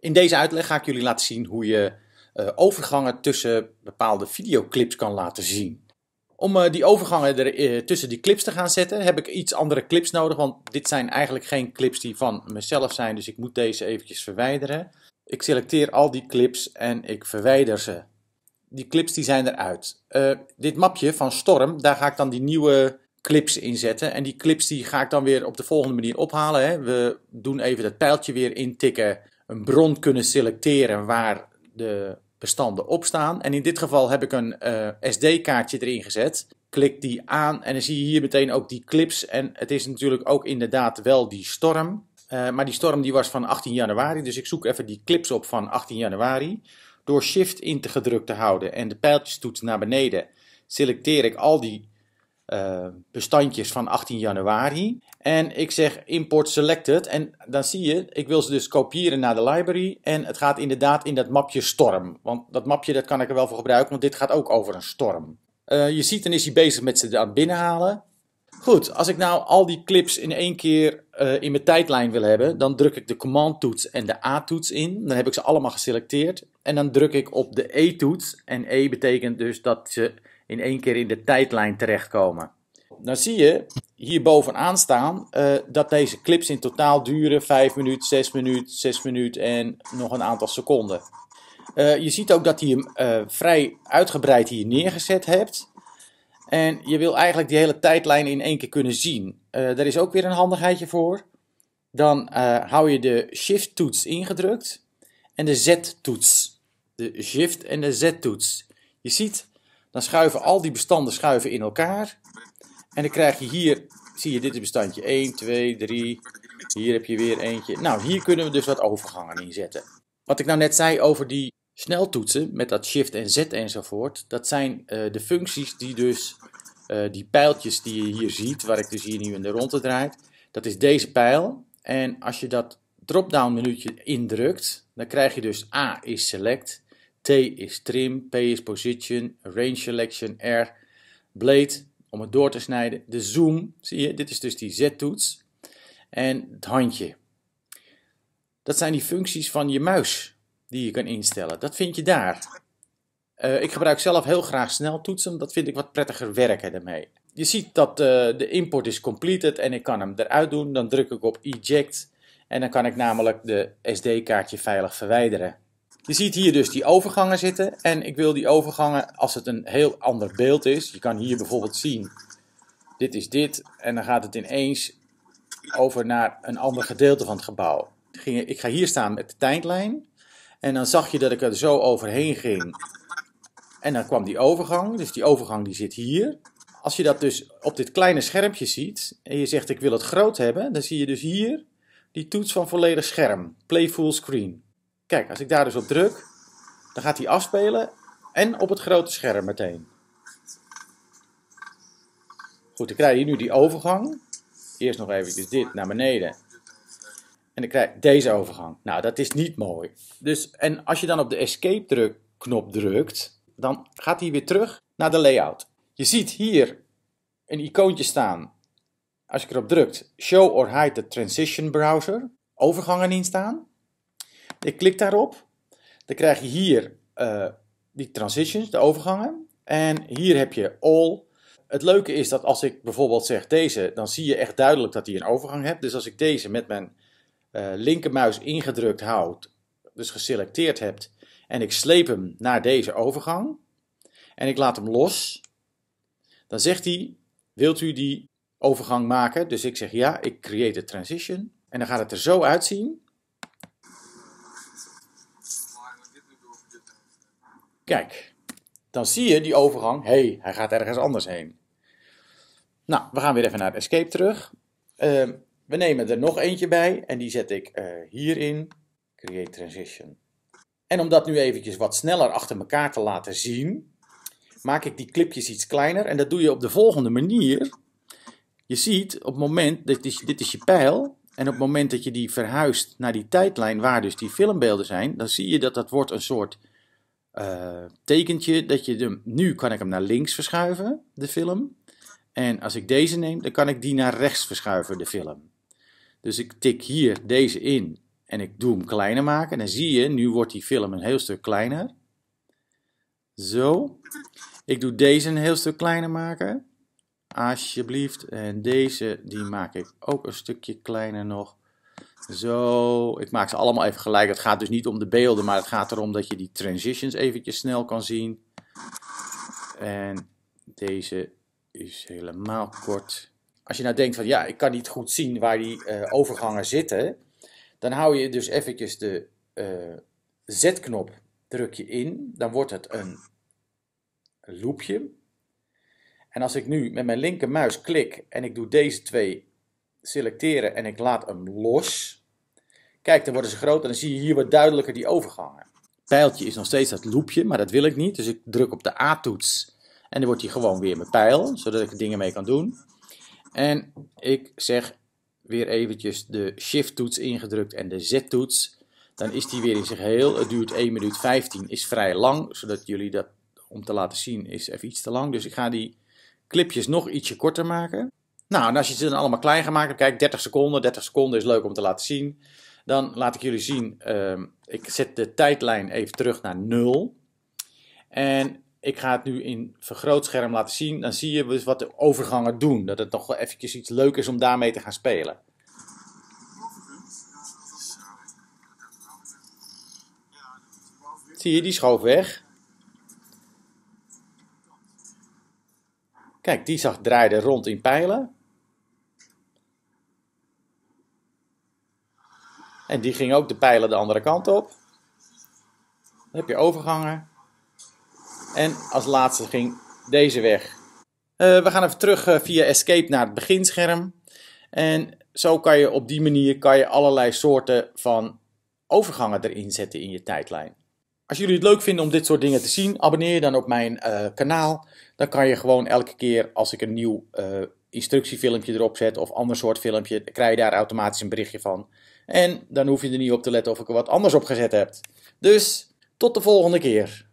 In deze uitleg ga ik jullie laten zien hoe je eh, overgangen tussen bepaalde videoclips kan laten zien. Om eh, die overgangen er, eh, tussen die clips te gaan zetten heb ik iets andere clips nodig, want dit zijn eigenlijk geen clips die van mezelf zijn, dus ik moet deze eventjes verwijderen. Ik selecteer al die clips en ik verwijder ze. Die clips die zijn eruit. dit mapje van Storm, daar ga ik dan die nieuwe clips inzetten. En die clips die ga ik dan weer op de volgende manier ophalen. Hè. We doen even dat pijltje weer intikken een bron kunnen selecteren waar de bestanden op staan. En in dit geval heb ik een eh, SD-kaartje erin gezet. Klik die aan en dan zie je hier meteen ook die clips. En het is natuurlijk ook inderdaad wel die storm. Eh, maar die storm die was van 18 januari, dus ik zoek even die clips op van 18 januari. Door shift in te gedrukt te houden en de pijltjestoets naar beneden selecteer ik al die eh, bestandjes van 18 januari. En ik zeg import selected. En dan zie je, ik wil ze dus kopiëren naar de library. En het gaat inderdaad in dat mapje storm. Want dat mapje dat kan ik er wel voor gebruiken, want dit gaat ook over een storm. Eh, je ziet, dan is hij bezig met ze aan binnenhalen. Goed, als ik nou al die clips in één keer eh, in mijn tijdlijn wil hebben, dan druk ik de command-toets en de A-toets in. Dan heb ik ze allemaal geselecteerd. En dan druk ik op de E-toets. En E betekent dus dat ze in één keer in de tijdlijn terechtkomen. Dan nou zie je hier bovenaan staan eh, dat deze clips in totaal duren 5 minuten, 6 minuten, 6 minuten en nog een aantal seconden. Eh, je ziet ook dat hij hem eh, vrij uitgebreid hier neergezet hebt. En je wil eigenlijk die hele tijdlijn in één keer kunnen zien. daar is ook weer een handigheidje voor. Dan hou je de shift-toets ingedrukt en de z-toets. De shift- en de z-toets. Je ziet dan schuiven al die bestanden schuiven in elkaar. En dan krijg je hier, zie je dit is bestandje 1, 2, 3. Hier heb je weer eentje. Nou, hier kunnen we dus wat overgangen inzetten. Wat ik nou net zei over die sneltoetsen met dat shift en z enzovoort. Dat zijn eh, de functies die dus eh, die pijltjes die je hier ziet, waar ik dus hier nu in de ronde draai. Dat is deze pijl. En als je dat drop-down menu indrukt, dan krijg je dus A is select T is trim, P is position, range selection, R, blade, om het door te snijden, de zoom, zie je, dit is dus die Z-toets, en het handje. Dat zijn die functies van je muis die je kan instellen. Dat vind je daar. Eh, ik gebruik zelf heel graag sneltoetsen, dat vind ik wat prettiger werken daarmee. Je ziet dat eh, de import is completed en ik kan hem eruit doen. Dan druk ik op eject en dan kan ik namelijk de SD-kaartje veilig verwijderen. Je ziet hier dus die overgangen zitten. En ik wil die overgangen, als het een heel ander beeld is. Je kan hier bijvoorbeeld zien, dit is dit. En dan gaat het ineens over naar een ander gedeelte van het gebouw. Ik ga hier staan met de tijdlijn. En dan zag je dat ik er zo overheen ging. En dan kwam die overgang. Dus die overgang die zit hier. Als je dat dus op dit kleine schermpje ziet. En je zegt ik wil het groot hebben. Dan zie je dus hier die toets van volledig scherm. Play full screen. Kijk, als ik daar dus op druk, dan gaat hij afspelen en op het grote scherm meteen. Goed, dan krijg je nu die overgang. Eerst nog eventjes dit naar beneden. En dan krijg deze overgang. Nou, dat is niet mooi. Dus, en als je dan op de escape druk knop drukt, dan gaat hij weer terug naar de layout. Je ziet hier een icoontje staan. Als je erop drukt, show or hide the transition browser. Overgangen in staan. Ik klik daarop. Dan krijg je hier eh, die transitions, de overgangen. En hier heb je all. Het leuke is dat als ik bijvoorbeeld zeg deze, dan zie je echt duidelijk dat hij een overgang hebt. Dus als ik deze met mijn uh, linkermuis ingedrukt houd, dus geselecteerd heb, en ik sleep hem naar deze overgang, en ik laat hem los, dan zegt hij, wilt u die overgang maken? Dus ik zeg ja, ik create a transition. En dan gaat het er zo uitzien. Kijk, dan zie je die overgang. hey, hij gaat ergens anders heen. Nou, we gaan weer even naar escape terug. Ehm, we nemen er nog eentje bij en die zet ik eh, hierin. Create transition. En om dat nu eventjes wat sneller achter elkaar te laten zien, maak ik die clipjes iets kleiner. En dat doe je op de volgende manier. Je ziet op het moment, dit is, dit is je pijl, en op het moment dat je die verhuist naar die tijdlijn waar dus die filmbeelden zijn, dan zie je dat dat wordt een soort uh, tekent je dat je hem, nu kan ik hem naar links verschuiven, de film. En als ik deze neem, dan kan ik die naar rechts verschuiven, de film. Dus ik tik hier deze in en ik doe hem kleiner maken. En dan zie je, nu wordt die film een heel stuk kleiner. Zo. Ik doe deze een heel stuk kleiner maken. Alsjeblieft. En deze, die maak ik ook een stukje kleiner nog. Zo, ik maak ze allemaal even gelijk. Het gaat dus niet om de beelden, maar het gaat erom dat je die transitions eventjes snel kan zien. En deze is helemaal kort. Als je nou denkt van ja, ik kan niet goed zien waar die eh, overgangen zitten. Dan hou je dus eventjes de eh, Z-knop, druk je in. Dan wordt het een loopje. En als ik nu met mijn linkermuis klik en ik doe deze twee selecteren en ik laat hem los. Kijk, dan worden ze groter. en dan zie je hier wat duidelijker die overgangen. Pijltje is nog steeds dat loepje, maar dat wil ik niet. Dus ik druk op de A-toets en dan wordt hij gewoon weer mijn pijl, zodat ik er dingen mee kan doen. En ik zeg weer eventjes de shift-toets ingedrukt en de z-toets. Dan is die weer in zijn geheel. Het duurt 1 minuut 15, is vrij lang, zodat jullie dat om te laten zien is even iets te lang. Dus ik ga die clipjes nog ietsje korter maken. Nou, en als je ze dan allemaal klein gemaakt hebt, kijk, 30 seconden. 30 seconden is leuk om te laten zien. Dan laat ik jullie zien, ehm, ik zet de tijdlijn even terug naar 0. En ik ga het nu in vergrootscherm laten zien. Dan zie je dus wat de overgangen doen. Dat het nog wel eventjes iets leuk is om daarmee te gaan spelen. Zie je, die schoof weg. Kijk, die zag draaide rond in pijlen. En die ging ook de pijlen de andere kant op. Dan heb je overgangen. En als laatste ging deze weg. Eh, we gaan even terug eh, via Escape naar het beginscherm. En zo kan je op die manier kan je allerlei soorten van overgangen erin zetten in je tijdlijn. Als jullie het leuk vinden om dit soort dingen te zien, abonneer je dan op mijn eh, kanaal. Dan kan je gewoon elke keer als ik een nieuw instructiefilmpje erop zet of ander soort filmpje, krijg je daar automatisch een berichtje van. En dan hoef je er niet op te letten of ik er wat anders op gezet heb. Dus tot de volgende keer.